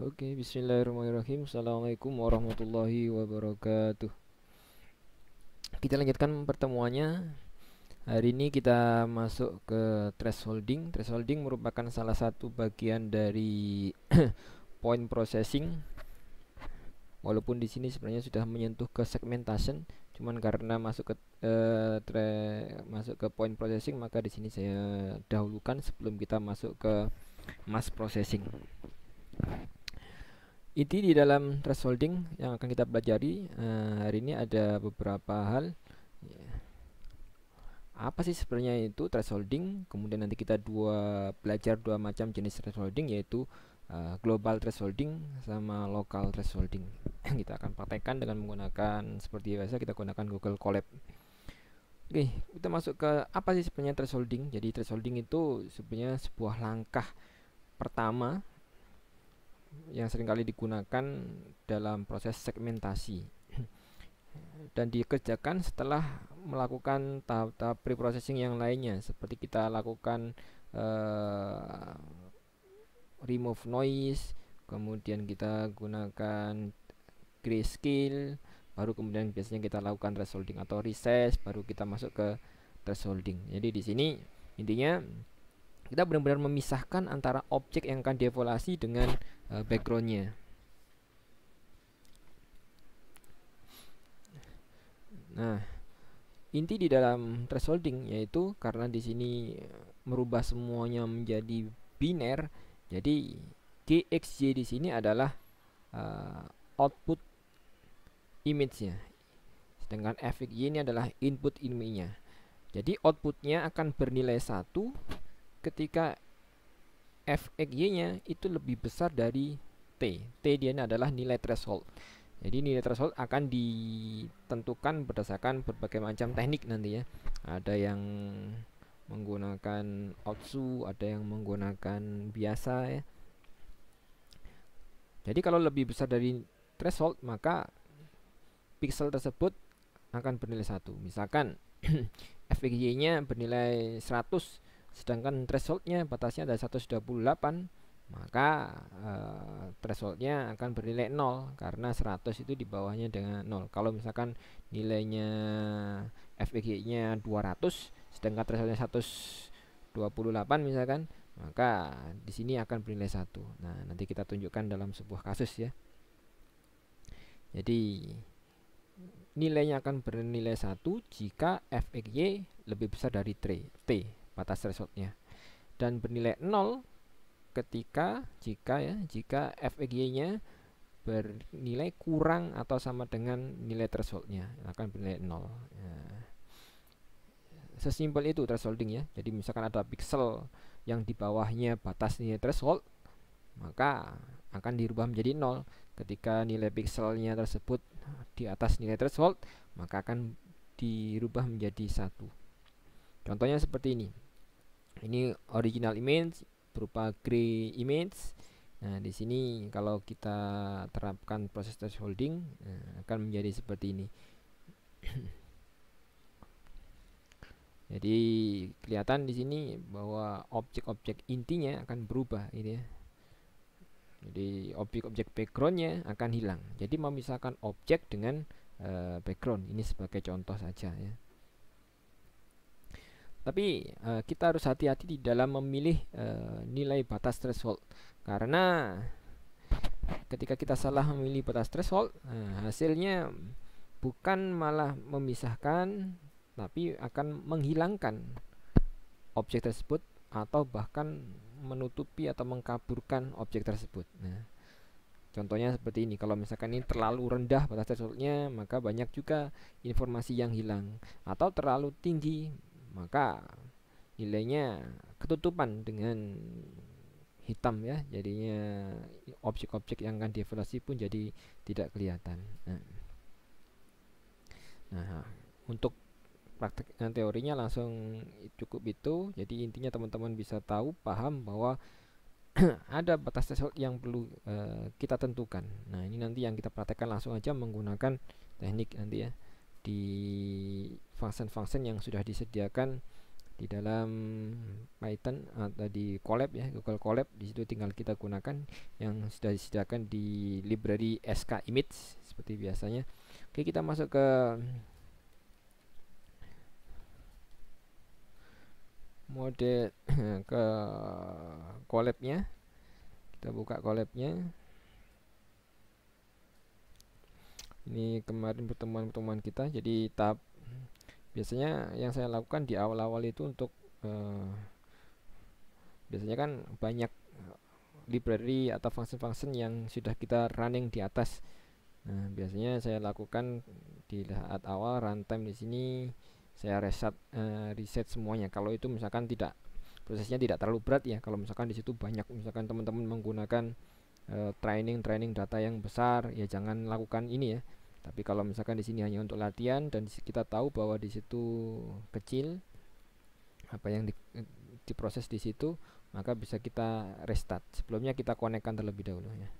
Oke, okay, bismillahirrahmanirrahim. Assalamualaikum warahmatullahi wabarakatuh. Kita lanjutkan pertemuannya. Hari ini kita masuk ke thresholding. Thresholding merupakan salah satu bagian dari point processing. Walaupun di sini sebenarnya sudah menyentuh ke segmentation, cuman karena masuk ke uh, masuk ke point processing maka di sini saya dahulukan sebelum kita masuk ke mass processing. Inti di dalam thresholding yang akan kita pelajari uh, hari ini ada beberapa hal. Ya. Apa sih sebenarnya itu thresholding? Kemudian nanti kita dua belajar dua macam jenis thresholding yaitu uh, global thresholding sama local thresholding. kita akan praktekkan dengan menggunakan seperti biasa kita gunakan Google Colab. Oke, kita masuk ke apa sih sebenarnya thresholding? Jadi thresholding itu sebenarnya sebuah langkah pertama yang seringkali digunakan dalam proses segmentasi dan dikerjakan setelah melakukan tahap-tahap preprocessing yang lainnya seperti kita lakukan uh, remove noise kemudian kita gunakan grayscale baru kemudian biasanya kita lakukan thresholding atau resize baru kita masuk ke thresholding jadi di sini intinya kita benar-benar memisahkan antara objek yang akan dievaluasi dengan uh, backgroundnya nah inti di dalam thresholding yaitu karena di sini eh, merubah semuanya menjadi biner jadi gxj di sini adalah uh, output image-nya sedangkan fxy ini adalah input image-nya jadi outputnya akan bernilai satu ketika fxy-nya itu lebih besar dari t. T dia adalah nilai threshold. Jadi nilai threshold akan ditentukan berdasarkan berbagai macam teknik nanti ya. Ada yang menggunakan otsu, ada yang menggunakan biasa ya. Jadi kalau lebih besar dari threshold maka pixel tersebut akan bernilai satu. Misalkan fxy-nya bernilai 100 sedangkan thresholdnya batasnya ada 128 maka e, thresholdnya akan bernilai 0 karena 100 itu di bawahnya dengan 0 kalau misalkan nilainya FEG nya 200 sedangkan thresholdnya 128 misalkan maka di sini akan bernilai 1 nah nanti kita tunjukkan dalam sebuah kasus ya jadi nilainya akan bernilai 1 jika FXY lebih besar dari T batas thresholdnya dan bernilai 0 ketika jika ya jika FEG-nya bernilai kurang atau sama dengan nilai thresholdnya akan bernilai 0 ya. sesimpel itu thresholding ya jadi misalkan ada pixel yang di bawahnya batas nilai threshold maka akan dirubah menjadi 0 ketika nilai pixelnya tersebut di atas nilai threshold maka akan dirubah menjadi satu Contohnya seperti ini. Ini original image berupa gray image. Nah, di sini kalau kita terapkan proses thresholding nah, eh, akan menjadi seperti ini. Jadi kelihatan di sini bahwa objek-objek intinya akan berubah Ini, gitu ya. Jadi objek-objek backgroundnya akan hilang. Jadi memisahkan objek dengan uh, background ini sebagai contoh saja ya. Tapi uh, kita harus hati-hati di dalam memilih uh, nilai batas threshold karena ketika kita salah memilih batas threshold, uh, hasilnya bukan malah memisahkan tapi akan menghilangkan objek tersebut atau bahkan menutupi atau mengkaburkan objek tersebut. Nah, contohnya seperti ini. Kalau misalkan ini terlalu rendah batas thresholdnya, maka banyak juga informasi yang hilang atau terlalu tinggi maka nilainya ketutupan dengan hitam ya jadinya objek-objek yang akan dievaluasi pun jadi tidak kelihatan hmm. nah, untuk praktek dan eh, teorinya langsung cukup itu jadi intinya teman-teman bisa tahu paham bahwa ada batas threshold yang perlu uh, kita tentukan nah ini nanti yang kita praktekkan langsung aja menggunakan teknik nanti ya di function-function yang sudah disediakan di dalam Python atau di Colab ya Google Colab di situ tinggal kita gunakan yang sudah disediakan di library SK Image seperti biasanya. Oke, kita masuk ke mode ke Colabnya Kita buka Colabnya ini kemarin pertemuan-pertemuan kita jadi tahap biasanya yang saya lakukan di awal-awal itu untuk eh, biasanya kan banyak library atau function-function yang sudah kita running di atas. Nah, biasanya saya lakukan di saat awal runtime di sini saya reset uh, reset semuanya. Kalau itu misalkan tidak prosesnya tidak terlalu berat ya. Kalau misalkan di situ banyak misalkan teman-teman menggunakan uh, eh, training training data yang besar ya jangan lakukan ini ya. Tapi kalau misalkan di sini hanya untuk latihan dan kita tahu bahwa di situ kecil apa yang di, eh, diproses di situ, maka bisa kita restart. Sebelumnya kita konekkan terlebih dahulu ya.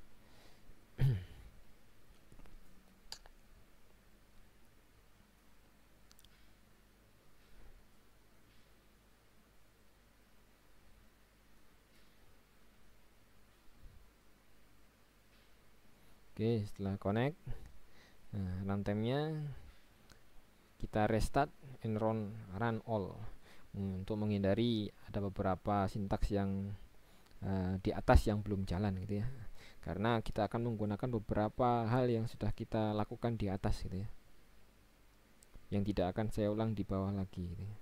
Oke, setelah connect Nah, runtime-nya kita restart and run, run all hmm, untuk menghindari ada beberapa sintaks yang uh, di atas yang belum jalan gitu ya. Karena kita akan menggunakan beberapa hal yang sudah kita lakukan di atas gitu ya. Yang tidak akan saya ulang di bawah lagi gitu ya.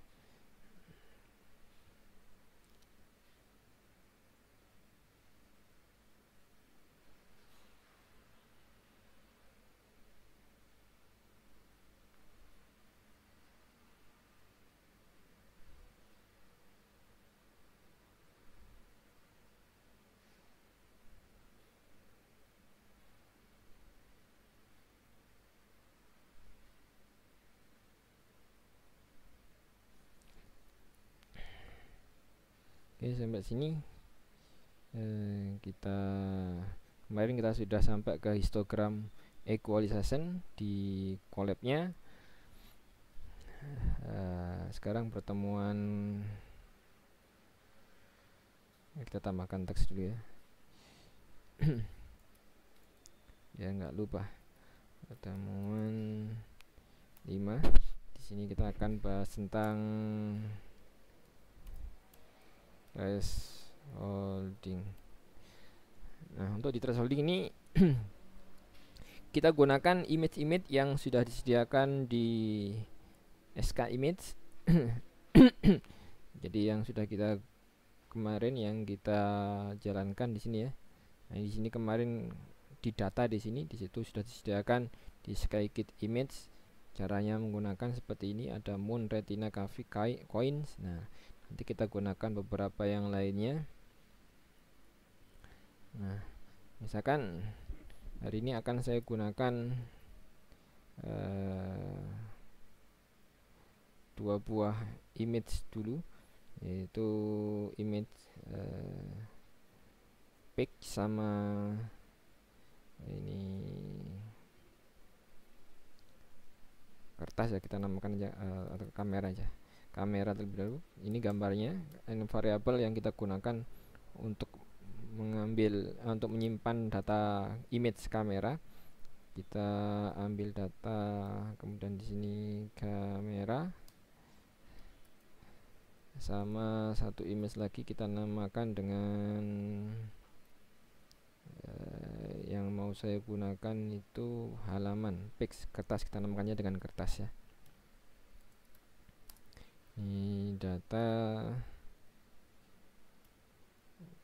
Oke sampai sini eh, kita kemarin kita sudah sampai ke histogram equalization di collabnya eh, sekarang pertemuan kita tambahkan teks dulu ya ya nggak lupa pertemuan 5 di sini kita akan bahas tentang Trust Holding Nah untuk di thresholding Holding ini Kita gunakan image-image yang sudah disediakan di SK Image Jadi yang sudah kita kemarin yang kita jalankan di sini ya Nah, di sini kemarin di data di sini di situ sudah disediakan di SkyKit image caranya menggunakan seperti ini ada moon retina coffee coins nah nanti kita gunakan beberapa yang lainnya nah misalkan hari ini akan saya gunakan uh, dua buah image dulu yaitu image uh, eh, pick sama ini kertas ya kita namakan aja uh, atau kamera aja kamera terlebih dahulu ini gambarnya ini variabel yang kita gunakan untuk mengambil untuk menyimpan data image kamera kita ambil data kemudian di sini kamera sama satu image lagi kita namakan dengan eh, yang mau saya gunakan itu halaman pix kertas kita namakannya dengan kertas ya ini data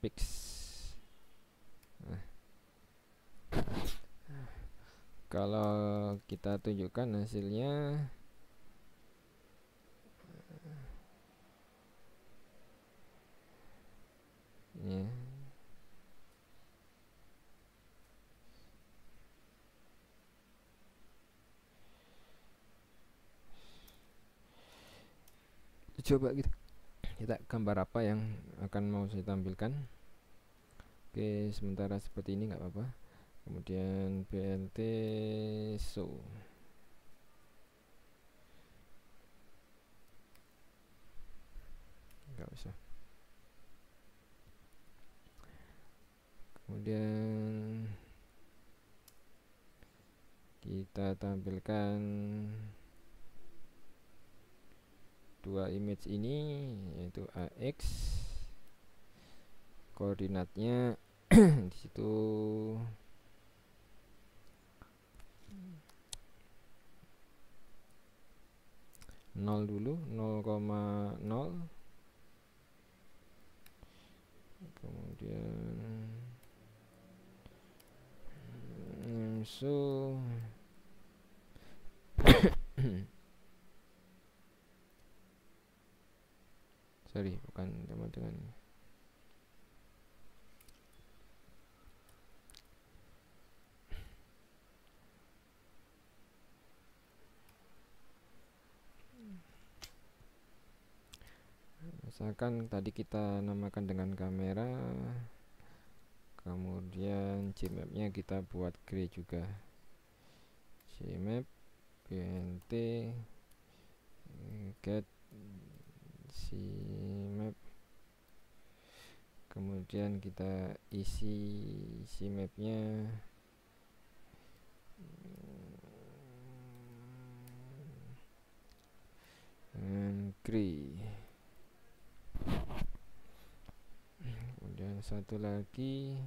fix nah. kalau kita tunjukkan hasilnya ya yeah. coba gitu kita gambar apa yang akan mau saya tampilkan oke sementara seperti ini nggak apa-apa kemudian BLT so nggak usah kemudian kita tampilkan dua image ini yaitu AX koordinatnya di situ nol dulu nol kemudian mm, so sorry bukan sama dengan misalkan tadi kita namakan dengan kamera kemudian nya kita buat grey juga gmap bnt get si map kemudian kita isi si mapnya dengan gray kemudian satu lagi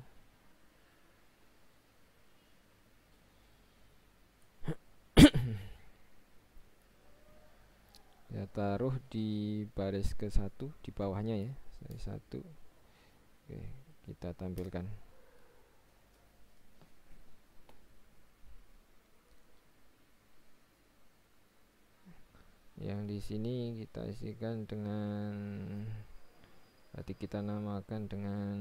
ya taruh di baris ke satu di bawahnya ya satu oke kita tampilkan yang di sini kita isikan dengan berarti kita namakan dengan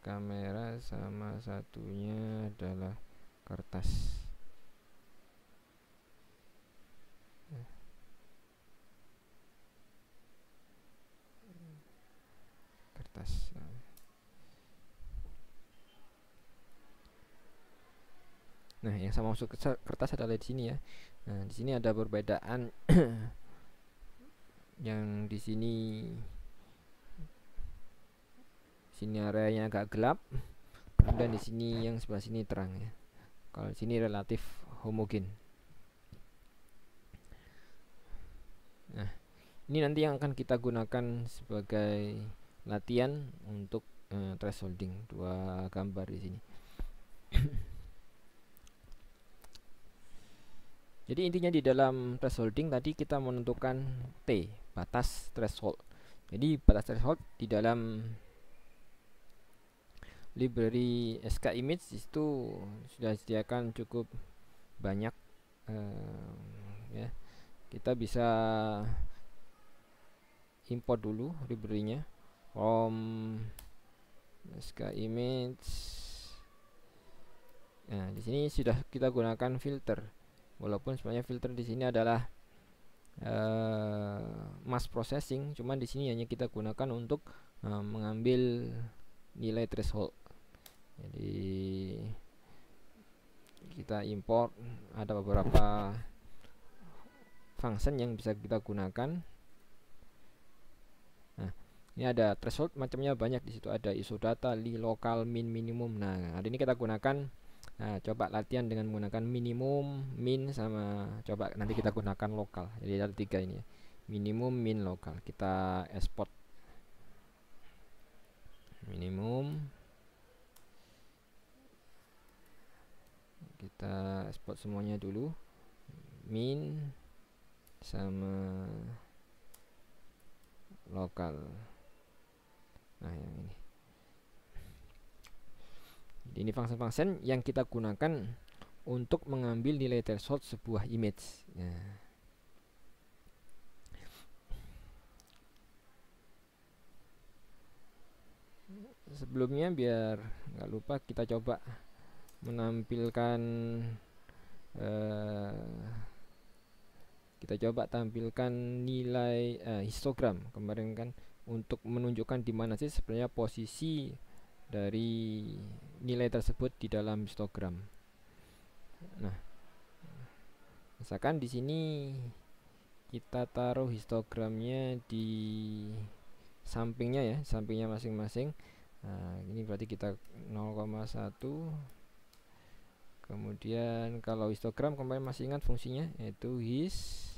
kamera sama satunya adalah kertas atas ya. nah yang sama masuk kertas adalah di sini ya nah di sini ada perbedaan yang di sini sini areanya agak gelap dan di sini yang sebelah sini terang ya kalau sini relatif homogen nah ini nanti yang akan kita gunakan sebagai latihan untuk uh, thresholding dua gambar di sini. Jadi intinya di dalam thresholding tadi kita menentukan T, batas threshold. Jadi batas threshold di dalam library SK image itu sudah disediakan cukup banyak uh, ya. Kita bisa import dulu library-nya from sky image nah di sini sudah kita gunakan filter walaupun sebenarnya filter di sini adalah uh, mass processing cuman di sini hanya kita gunakan untuk uh, mengambil nilai threshold jadi kita import ada beberapa function yang bisa kita gunakan ini ada threshold macamnya banyak di situ ada iso data li lokal min minimum nah hari ini kita gunakan nah coba latihan dengan menggunakan minimum min sama coba nanti kita gunakan lokal jadi ada tiga ini ya. minimum min lokal kita export minimum kita export semuanya dulu min sama lokal Nah, yang ini. Jadi ini function-function yang kita gunakan untuk mengambil nilai threshold sebuah image. Ya. Sebelumnya biar nggak lupa kita coba menampilkan uh, kita coba tampilkan nilai uh, histogram kemarin kan untuk menunjukkan di mana sih sebenarnya posisi dari nilai tersebut di dalam histogram. Nah, misalkan di sini kita taruh histogramnya di sampingnya ya, sampingnya masing-masing. Nah, ini berarti kita 0,1 kemudian kalau histogram kemarin masih ingat fungsinya yaitu his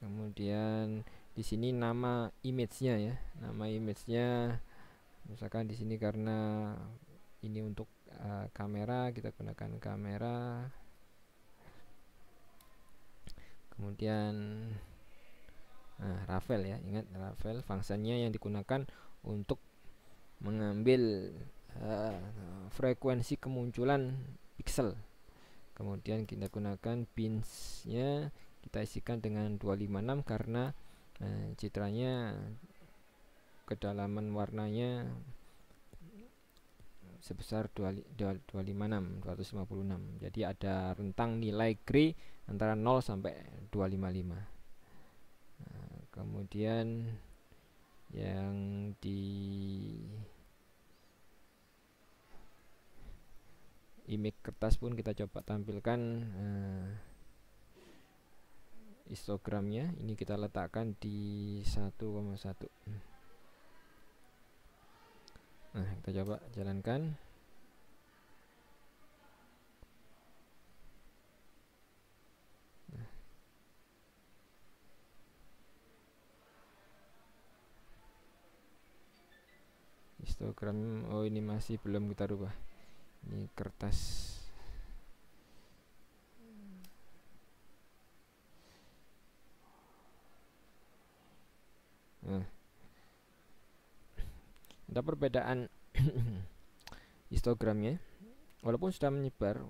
kemudian di sini nama image-nya ya nama image-nya misalkan di sini karena ini untuk uh, kamera kita gunakan kamera kemudian nah, Ravel ya ingat Ravel fungsinya yang digunakan untuk mengambil uh, frekuensi kemunculan pixel kemudian kita gunakan pins nya kita isikan dengan 256 karena nah, citranya kedalaman warnanya sebesar 256 256 jadi ada rentang nilai gray antara 0 sampai 255 nah, kemudian yang di image kertas pun kita coba tampilkan nah, histogramnya ini kita letakkan di 1,1 nah kita coba jalankan histogram nah. oh ini masih belum kita rubah ini kertas Nah. Ada perbedaan histogramnya. Walaupun sudah menyebar,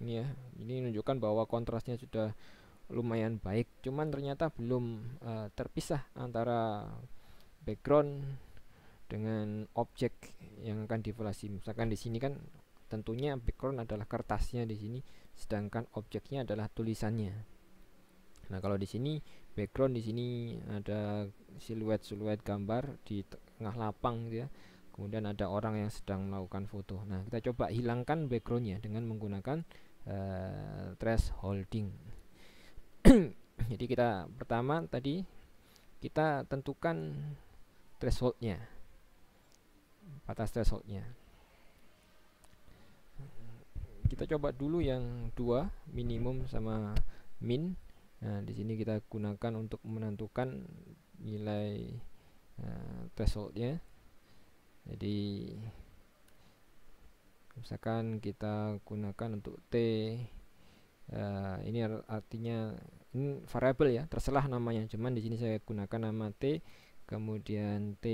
ini ya, ini menunjukkan bahwa kontrasnya sudah lumayan baik. Cuman ternyata belum uh, terpisah antara background dengan objek yang akan divelasi. Misalkan di sini kan tentunya background adalah kertasnya di sini sedangkan objeknya adalah tulisannya nah kalau di sini background di sini ada siluet-siluet gambar di tengah lapang gitu ya kemudian ada orang yang sedang melakukan foto nah kita coba hilangkan backgroundnya dengan menggunakan uh, jadi kita pertama tadi kita tentukan thresholdnya batas thresholdnya kita coba dulu yang dua minimum sama min Nah, di sini kita gunakan untuk menentukan nilai uh, thresholdnya. Jadi misalkan kita gunakan untuk t uh, ini artinya ini variable ya, terserah namanya. Cuman di sini saya gunakan nama t, kemudian t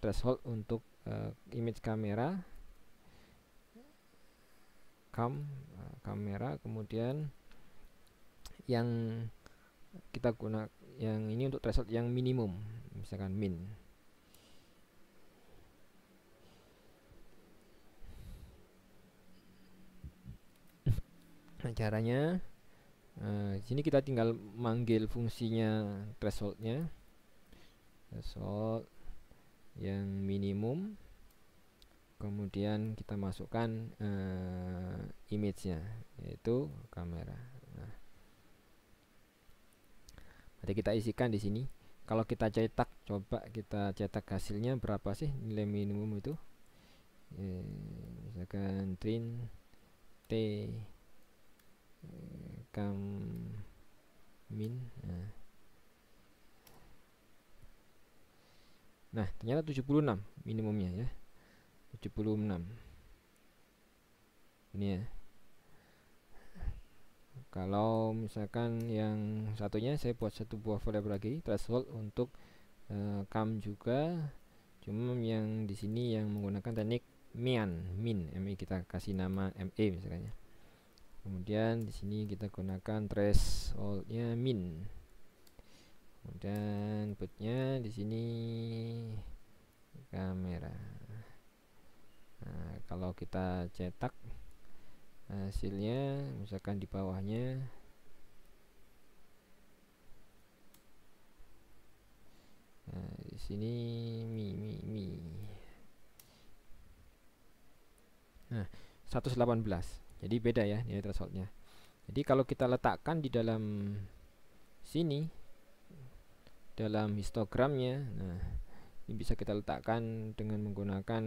threshold untuk uh, image kamera, cam uh, kamera, kemudian yang kita guna yang ini untuk threshold yang minimum misalkan min nah, caranya uh, sini kita tinggal manggil fungsinya thresholdnya threshold yang minimum kemudian kita masukkan uh, image-nya yaitu kamera jadi kita isikan di sini kalau kita cetak coba kita cetak hasilnya berapa sih nilai minimum itu e, misalkan trin t e, kam min nah. nah ternyata 76 minimumnya ya 76 ini ya kalau misalkan yang satunya saya buat satu buah variabel lagi threshold untuk uh, cam juga cuma yang di sini yang menggunakan teknik mean, min mi e. kita kasih nama me misalnya kemudian di sini kita gunakan thresholdnya min kemudian inputnya di sini kamera nah, kalau kita cetak hasilnya misalkan di bawahnya nah, di sini mi mi mi nah 118 jadi beda ya nilai thresholdnya jadi kalau kita letakkan di dalam sini dalam histogramnya nah ini bisa kita letakkan dengan menggunakan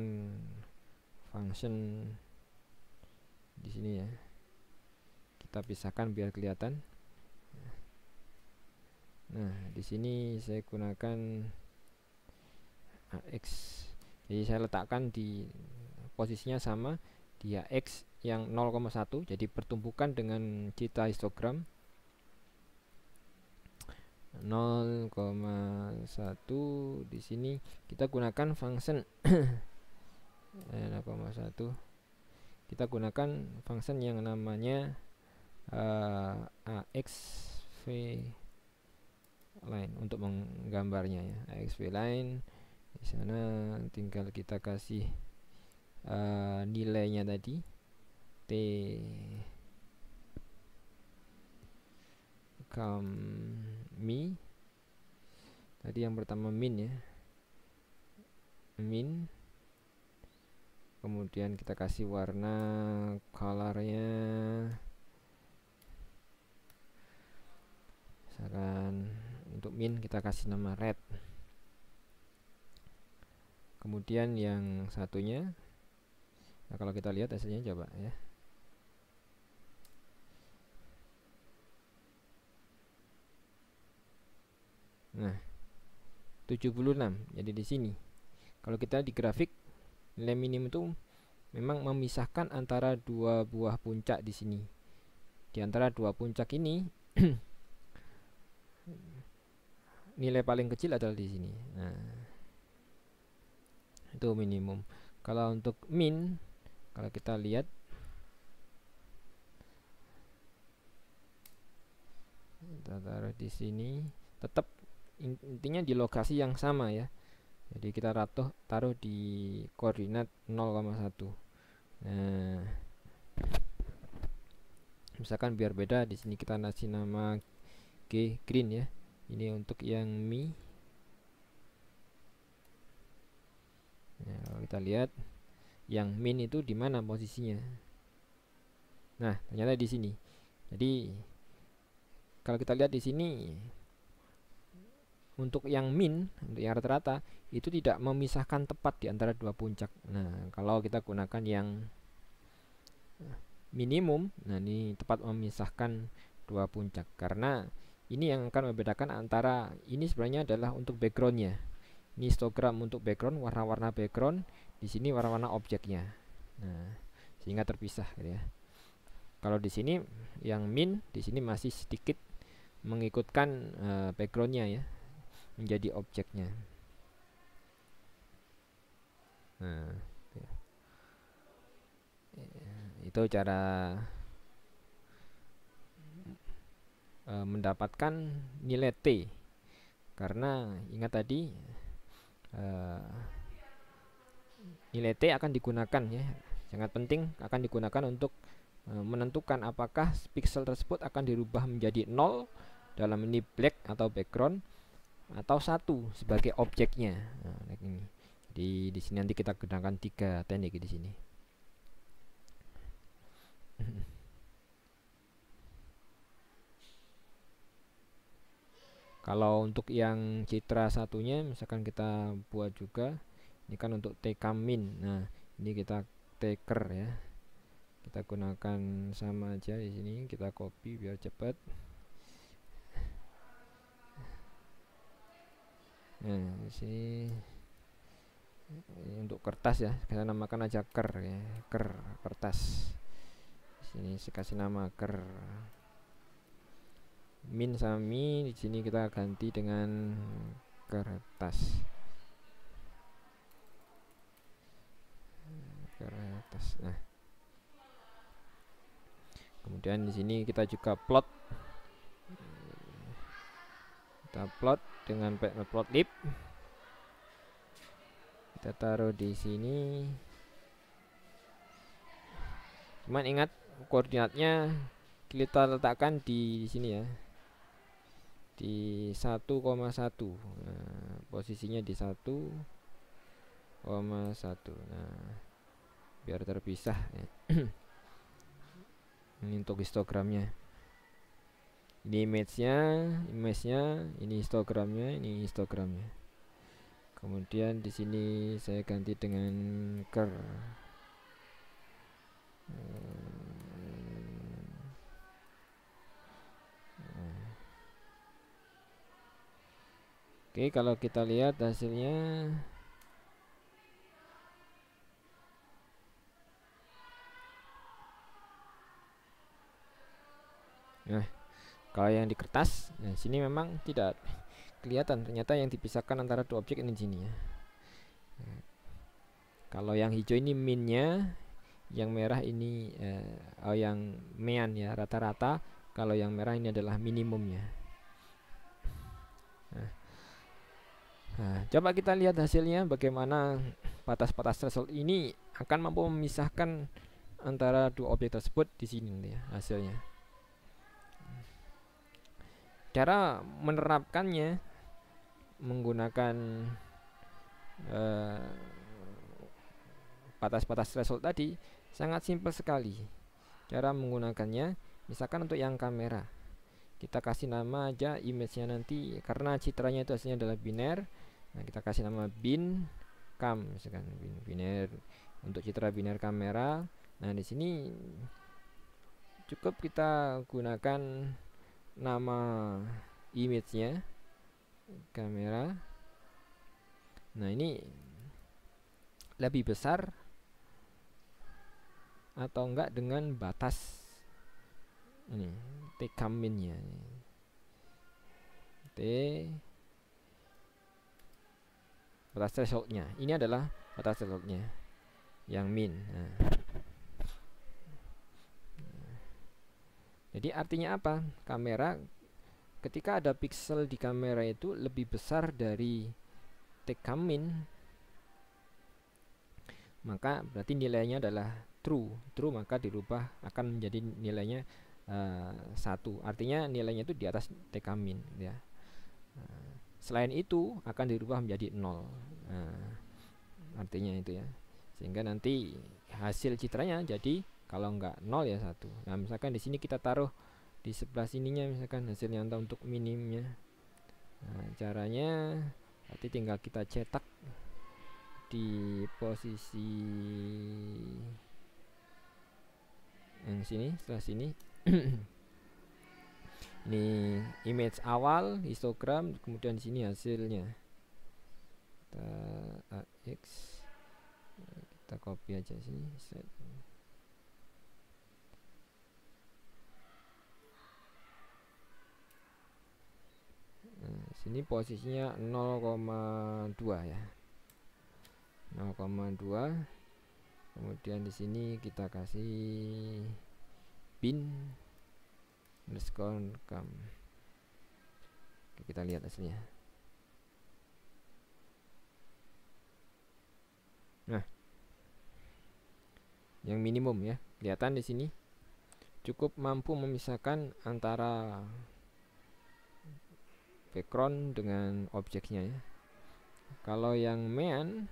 function di sini ya kita pisahkan biar kelihatan nah di sini saya gunakan AX ah, jadi saya letakkan di posisinya sama dia x yang 0,1 jadi pertumbukan dengan cita histogram 0,1 di sini kita gunakan function 0,1 eh, kita gunakan function yang namanya uh, eh, axv v line untuk menggambarnya ya x v line di sana tinggal kita kasih uh, nilainya tadi t kami tadi yang pertama min ya min kemudian kita kasih warna colornya misalkan untuk min kita kasih nama red kemudian yang satunya nah kalau kita lihat hasilnya coba ya nah 76 jadi di sini kalau kita di grafik Nilai minimum itu memang memisahkan antara dua buah puncak di sini. Di antara dua puncak ini nilai paling kecil adalah di sini. Nah, itu minimum. Kalau untuk min, kalau kita lihat kita taruh di sini, tetap intinya di lokasi yang sama ya jadi kita ratuh taruh di koordinat 0,1 nah misalkan biar beda di sini kita nasi nama G green ya ini untuk yang mi nah, kalau kita lihat yang min itu di mana posisinya nah ternyata di sini jadi kalau kita lihat di sini untuk yang min untuk yang rata-rata itu tidak memisahkan tepat di antara dua puncak nah kalau kita gunakan yang eh, minimum nah ini tepat memisahkan dua puncak karena ini yang akan membedakan antara ini sebenarnya adalah untuk backgroundnya ini histogram untuk background warna-warna background di sini warna-warna objeknya nah sehingga terpisah gitu ya kalau di sini yang min di sini masih sedikit mengikutkan uh, backgroundnya ya menjadi objeknya. Nah, ya. ya. itu cara e, mendapatkan nilai t karena ingat tadi e, nilai t akan digunakan ya sangat penting akan digunakan untuk e, menentukan apakah pixel tersebut akan dirubah menjadi nol dalam ini black atau background atau satu sebagai objeknya nah, ini di di sini nanti kita gunakan tiga teknik di sini kalau untuk yang citra satunya misalkan kita buat juga ini kan untuk min nah ini kita taker ya kita gunakan sama aja di sini kita copy biar cepat nah di sini ini untuk kertas ya kita namakan aja ker ya ker kertas di sini saya kasih nama ker min sama mi di sini kita ganti dengan kertas kertas nah kemudian di sini kita juga plot kita plot dengan matplotlib kita taruh di sini cuman ingat koordinatnya kita letakkan di, di sini ya di 1,1 nah, posisinya di 1,1 nah biar terpisah ya. ini untuk histogramnya ini image-nya image-nya ini histogramnya ini histogramnya kemudian di sini saya ganti dengan ker hmm. Oke, kalau kita lihat hasilnya Nah, kalau yang di kertas, nah sini memang tidak kelihatan. Ternyata yang dipisahkan antara dua objek ini sini ya. Nah, kalau yang hijau ini minnya, yang merah ini eh, oh yang mean ya rata-rata. Kalau yang merah ini adalah minimumnya. Nah, Nah, coba kita lihat hasilnya bagaimana batas-batas threshold ini akan mampu memisahkan antara dua objek tersebut di sini ya hasilnya. Cara menerapkannya menggunakan eh, batas-batas uh, threshold tadi sangat simpel sekali. Cara menggunakannya, misalkan untuk yang kamera, kita kasih nama aja image-nya nanti karena citranya itu hasilnya adalah biner. Nah, kita kasih nama bin cam misalkan bin biner untuk citra biner kamera. Nah, di sini cukup kita gunakan nama image-nya kamera. Nah, ini lebih besar atau enggak dengan batas ini t tekaminnya T batas thresholdnya ini adalah batas thresholdnya yang min nah. Jadi artinya apa? Kamera ketika ada pixel di kamera itu lebih besar dari min maka berarti nilainya adalah true. True maka dirubah akan menjadi nilainya eh, satu. Artinya nilainya itu di atas min ya. Uh, selain itu akan dirubah menjadi nol. Uh, artinya itu ya. Sehingga nanti hasil citranya jadi kalau enggak nol ya satu. nah misalkan di sini kita taruh di sebelah sininya misalkan hasilnya untuk minimnya nah caranya nanti tinggal kita cetak di posisi yang sini setelah sini ini image awal histogram kemudian di sini hasilnya kita X, kita copy aja sini set sini posisinya 0,2 ya 0,2 kemudian di sini kita kasih pin underscore cam kita lihat hasilnya nah yang minimum ya kelihatan di sini cukup mampu memisahkan antara background dengan objeknya ya kalau yang main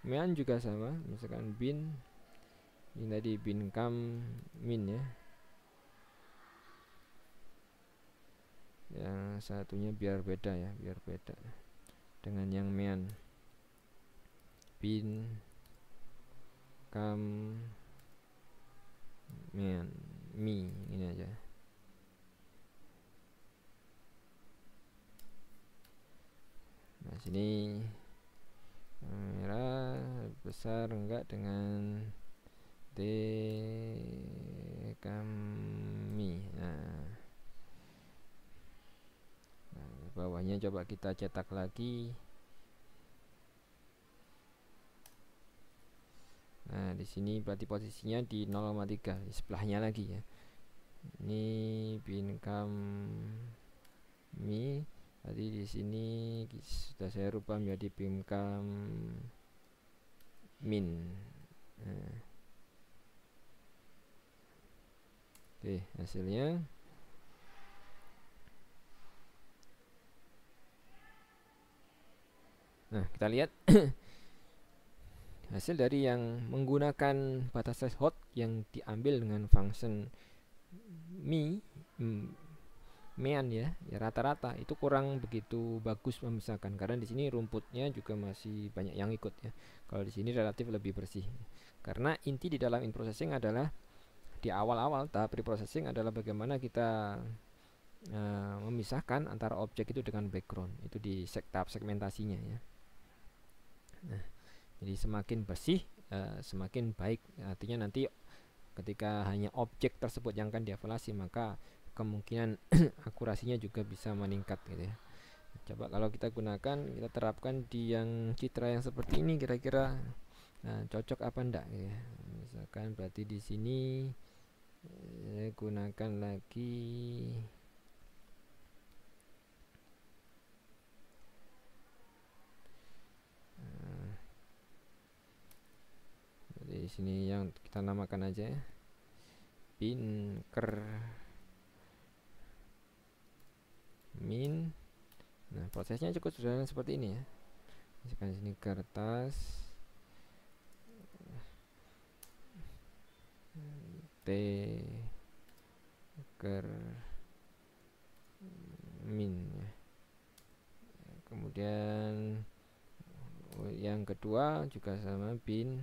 main juga sama misalkan bin ini tadi bin cam min ya yang satunya biar beda ya biar beda dengan yang main bin cam main mi ini aja nah sini eh, merah besar enggak dengan D kami nah. nah. bawahnya coba kita cetak lagi Nah, di sini berarti posisinya di 0,3 di sebelahnya lagi ya. Ini pin kami tadi di sini sudah saya rubah menjadi bimkam min nah. oke hasilnya nah kita lihat hasil dari yang menggunakan batas threshold yang diambil dengan function mi mean ya ya rata-rata itu kurang begitu bagus memisahkan karena di sini rumputnya juga masih banyak yang ikut ya kalau di sini relatif lebih bersih karena inti di dalam in processing adalah di awal-awal tahap preprocessing adalah bagaimana kita uh, memisahkan antara objek itu dengan background itu di seg tahap segmentasinya ya nah jadi semakin bersih uh, semakin baik artinya nanti ketika hanya objek tersebut yang akan dievaluasi maka kemungkinan akurasinya juga bisa meningkat gitu ya coba kalau kita gunakan kita terapkan di yang citra yang seperti ini kira-kira nah, cocok apa enggak gitu ya misalkan berarti di sini saya eh, gunakan lagi nah, di sini yang kita namakan aja ya. pinker min nah prosesnya cukup sederhana seperti ini ya misalkan sini kertas T ker min ya. kemudian yang kedua juga sama bin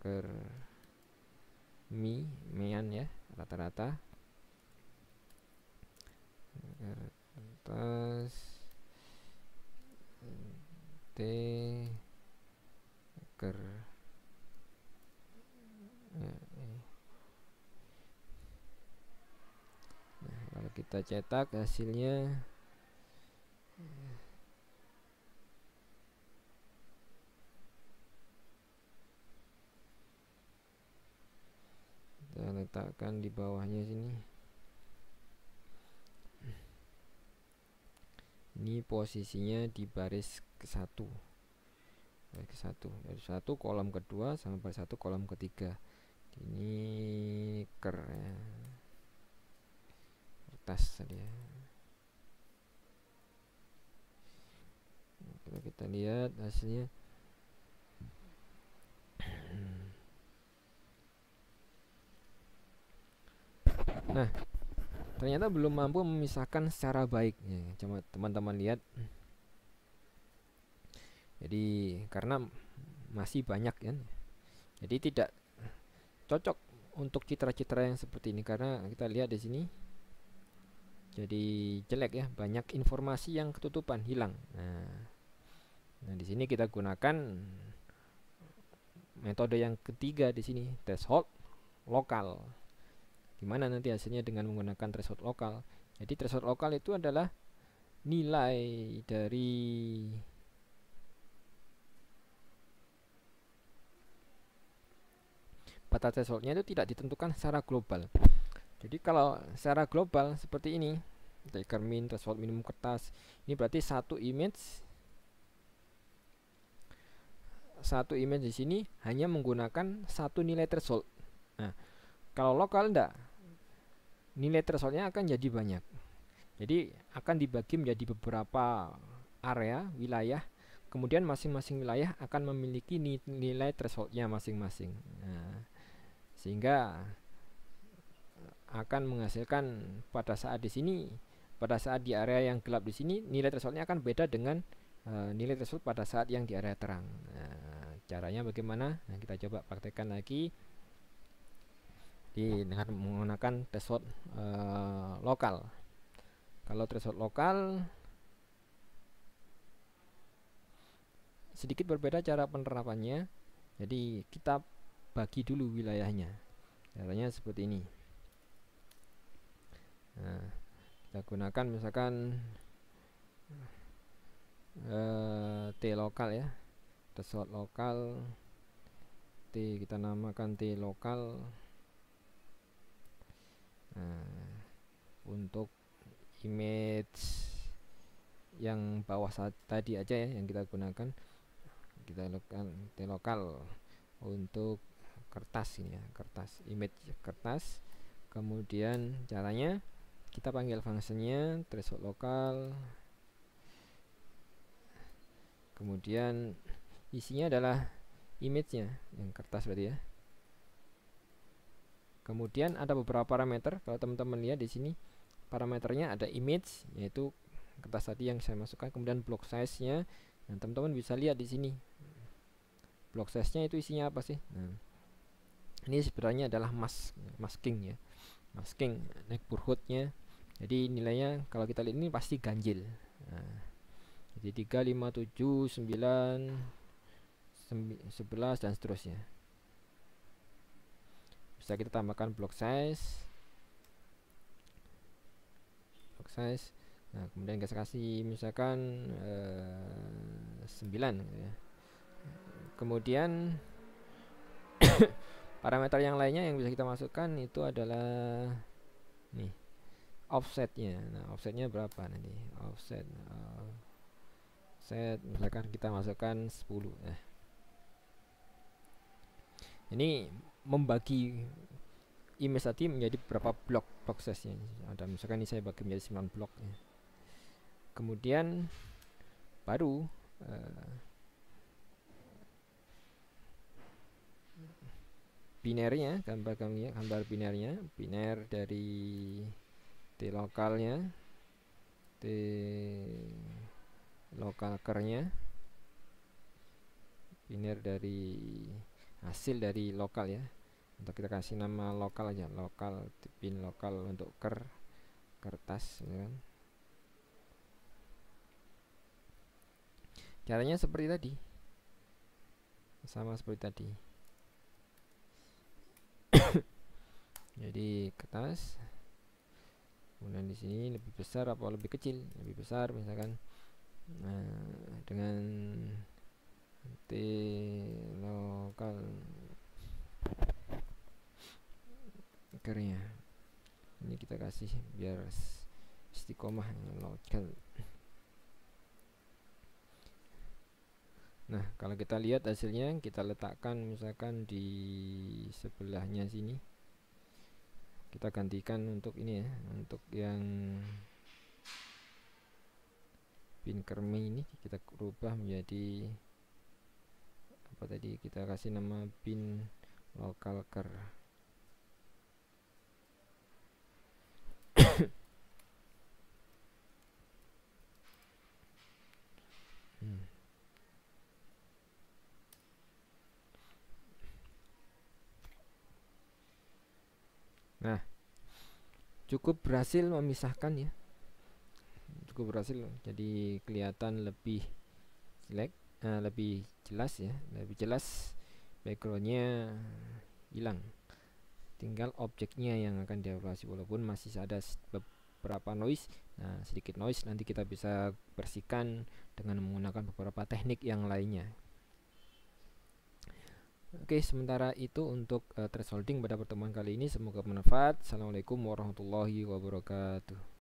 ker mi mian ya rata-rata kertas atas T ker nah, eh. nah kalau kita cetak hasilnya eh, kita letakkan di bawahnya sini ini posisinya di baris ke satu baris ke satu dari satu kolom kedua sama baris satu kolom ketiga ini ker ya kertas tadi ya Coba kita lihat hasilnya nah ternyata belum mampu memisahkan secara baik ya, coba teman-teman lihat jadi karena masih banyak ya jadi tidak cocok untuk citra-citra yang seperti ini karena kita lihat di sini jadi jelek ya banyak informasi yang ketutupan hilang nah nah di sini kita gunakan metode yang ketiga di sini threshold lokal Gimana nanti hasilnya dengan menggunakan threshold lokal? Jadi threshold lokal itu adalah nilai dari batas thresholdnya itu tidak ditentukan secara global. Jadi kalau secara global seperti ini, dari min threshold minimum kertas, ini berarti satu image satu image di sini hanya menggunakan satu nilai threshold. Nah, kalau lokal enggak, nilai thresholdnya akan jadi banyak jadi akan dibagi menjadi beberapa area wilayah kemudian masing-masing wilayah akan memiliki nilai thresholdnya masing-masing nah, sehingga eh, akan menghasilkan pada saat di sini pada saat di area yang gelap di sini nilai thresholdnya akan beda dengan uh, nilai threshold pada saat yang di area terang nah, caranya bagaimana nah, kita coba praktekkan lagi di dengan menggunakan threshold uh, lokal kalau threshold lokal sedikit berbeda cara penerapannya jadi kita bagi dulu wilayahnya caranya seperti ini nah, kita gunakan misalkan uh, T lokal ya threshold lokal T kita namakan T lokal nah, untuk image yang bawah tadi aja ya yang kita gunakan kita lakukan kita lokal untuk kertas ini ya kertas image kertas kemudian caranya kita panggil fungsinya threshold lokal kemudian isinya adalah image nya yang kertas berarti ya Kemudian ada beberapa parameter. Kalau teman-teman lihat di sini parameternya ada image yaitu kertas tadi yang saya masukkan, kemudian block size-nya. Nah, teman-teman bisa lihat di sini. Block size-nya itu isinya apa sih? Nah, ini sebenarnya adalah mask masking ya. Masking neighborhood-nya. Jadi nilainya kalau kita lihat ini pasti ganjil. Nah, jadi 3 5 7 9 11 dan seterusnya bisa kita tambahkan block size block size nah kemudian kita kasih misalkan eh, sembilan, 9 gitu ya. kemudian parameter yang lainnya yang bisa kita masukkan itu adalah nih offsetnya nah offsetnya berapa nanti offset uh, offset misalkan kita masukkan 10 ya ini membagi image tadi menjadi beberapa blok prosesnya ada misalkan ini saya bagi menjadi 9 blok ya. kemudian baru uh, eh, binernya gambar gambarnya gambar binernya biner dari t lokalnya t lokal kernya biner dari hasil dari lokal ya untuk kita kasih nama lokal aja lokal pin lokal untuk ker kertas ya kan caranya seperti tadi sama seperti tadi jadi kertas kemudian di sini lebih besar apa lebih kecil lebih besar misalkan nah, dengan t lokal markernya ini kita kasih biar istiqomah lautkan nah kalau kita lihat hasilnya kita letakkan misalkan di sebelahnya sini kita gantikan untuk ini ya untuk yang pin kermi ini kita rubah menjadi apa tadi kita kasih nama pin lokal ker Nah, cukup berhasil memisahkan ya. Cukup berhasil jadi kelihatan lebih jelek, uh, lebih jelas ya, lebih jelas backgroundnya hilang. Tinggal objeknya yang akan dievaluasi walaupun masih ada beberapa noise. Nah, sedikit noise nanti kita bisa bersihkan dengan menggunakan beberapa teknik yang lainnya. Oke, sementara itu untuk uh, thresholding pada pertemuan kali ini semoga bermanfaat. Assalamualaikum warahmatullahi wabarakatuh.